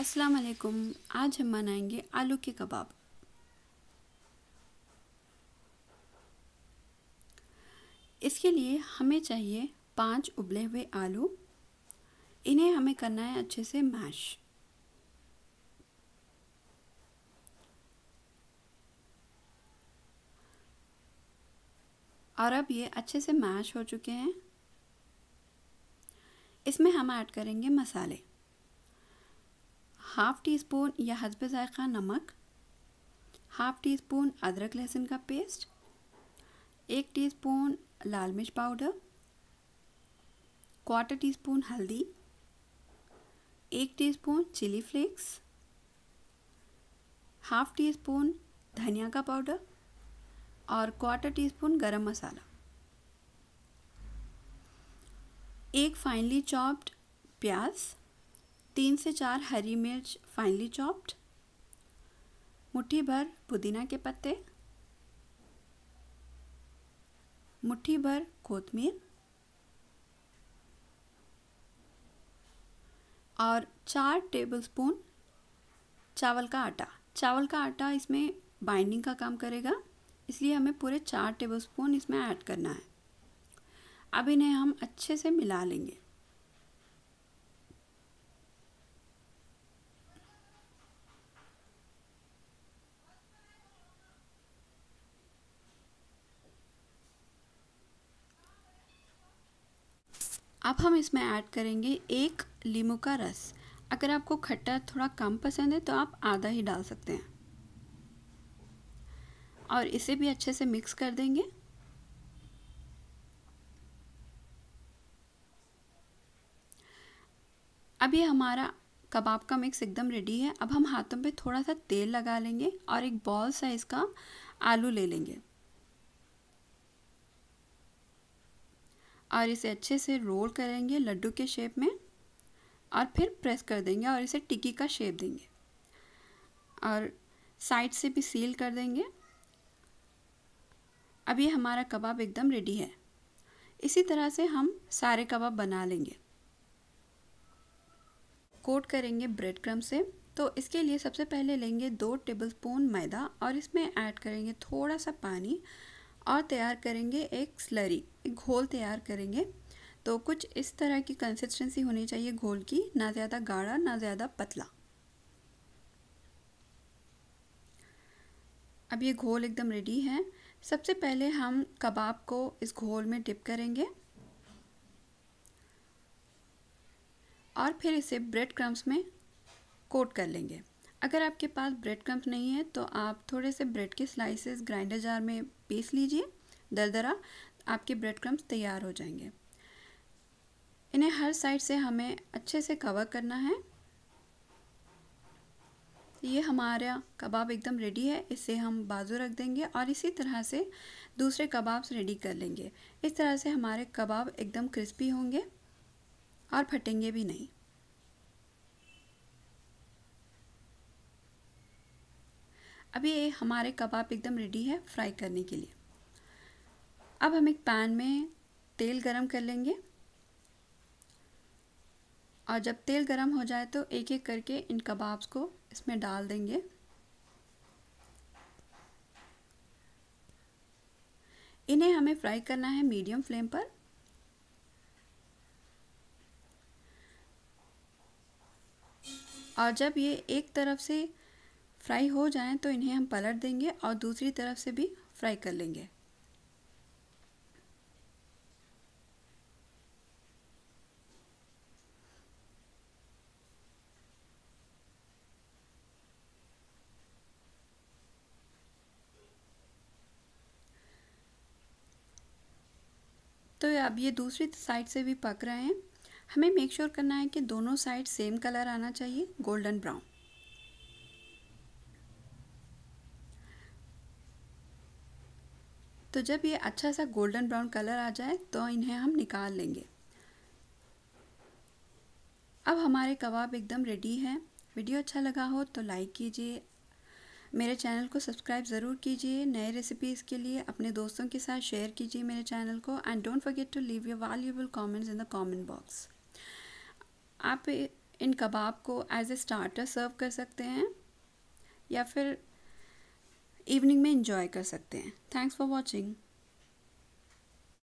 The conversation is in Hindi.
अस्सलाम वालेकुम आज हम बनाएंगे आलू के कबाब इसके लिए हमें चाहिए पांच उबले हुए आलू इन्हें हमें करना है अच्छे से मैश और अब ये अच्छे से मैश हो चुके हैं इसमें हम ऐड करेंगे मसाले हाफ़ टी स्पून या हसब ज़ायक़ा नमक हाफ़ टी स्पून अदरक लहसुन का पेस्ट एक टी स्पून लाल मिर्च पाउडर क्वार्टर टी स्पून हल्दी एक teaspoon chilli flakes half teaspoon धनिया का पाउडर और क्वार्टर टी स्पून गरम मसाला एक फाइनली चॉप्ड प्याज तीन से चार हरी मिर्च फाइनली चॉप्ड मुट्ठी भर पुदीना के पत्ते मुट्ठी भर कोतमीर और चार टेबलस्पून चावल का आटा चावल का आटा इसमें बाइंडिंग का काम करेगा इसलिए हमें पूरे चार टेबलस्पून इसमें ऐड करना है अब इन्हें हम अच्छे से मिला लेंगे अब हम इसमें ऐड करेंगे एक लीमू का रस अगर आपको खट्टा थोड़ा कम पसंद है तो आप आधा ही डाल सकते हैं और इसे भी अच्छे से मिक्स कर देंगे अब ये हमारा कबाब का मिक्स एकदम रेडी है अब हम हाथों पे थोड़ा सा तेल लगा लेंगे और एक बॉल साइज़ का आलू ले लेंगे और इसे अच्छे से रोल करेंगे लड्डू के शेप में और फिर प्रेस कर देंगे और इसे टिक्की का शेप देंगे और साइड से भी सील कर देंगे अब ये हमारा कबाब एकदम रेडी है इसी तरह से हम सारे कबाब बना लेंगे कोट करेंगे ब्रेड क्रम से तो इसके लिए सबसे पहले लेंगे दो टेबलस्पून मैदा और इसमें ऐड करेंगे थोड़ा सा पानी और तैयार करेंगे एक स्लरी एक घोल तैयार करेंगे तो कुछ इस तरह की कंसिस्टेंसी होनी चाहिए घोल की ना ज़्यादा गाढ़ा ना ज़्यादा पतला अब ये घोल एकदम रेडी है सबसे पहले हम कबाब को इस घोल में डिप करेंगे और फिर इसे ब्रेड क्रम्स में कोट कर लेंगे अगर आपके पास ब्रेड क्रम्प नहीं है तो आप थोड़े से ब्रेड के स्लाइसेस ग्राइंडर जार में पीस लीजिए दरदरा आपके ब्रेड क्रम्प तैयार हो जाएंगे इन्हें हर साइड से हमें अच्छे से कवर करना है ये हमारा कबाब एकदम रेडी है इसे हम बाजू रख देंगे और इसी तरह से दूसरे कबाब्स रेडी कर लेंगे इस तरह से हमारे कबाब एकदम क्रिस्पी होंगे और फटेंगे भी नहीं अभी ये हमारे कबाब एकदम रेडी है फ्राई करने के लिए अब हम एक पैन में तेल गरम कर लेंगे और जब तेल गरम हो जाए तो एक एक करके इन कबाब्स को इसमें डाल देंगे इन्हें हमें फ्राई करना है मीडियम फ्लेम पर और जब ये एक तरफ से फ्राई हो जाएं तो इन्हें हम पलट देंगे और दूसरी तरफ से भी फ्राई कर लेंगे तो अब ये दूसरी साइड से भी पक रहे हैं हमें मेक श्योर sure करना है कि दोनों साइड सेम कलर आना चाहिए गोल्डन ब्राउन तो जब ये अच्छा सा गोल्डन ब्राउन कलर आ जाए तो इन्हें हम निकाल लेंगे अब हमारे कबाब एकदम रेडी हैं वीडियो अच्छा लगा हो तो लाइक कीजिए मेरे चैनल को सब्सक्राइब ज़रूर कीजिए नए रेसिपीज़ के लिए अपने दोस्तों के साथ शेयर कीजिए मेरे चैनल को and don't forget to leave your valuable comments in the comment box आप इन कबाब को एज ए स्टार्टर सर्व कर सकते हैं या फिर इवनिंग में इंजॉय कर सकते हैं थैंक्स फॉर वॉचिंग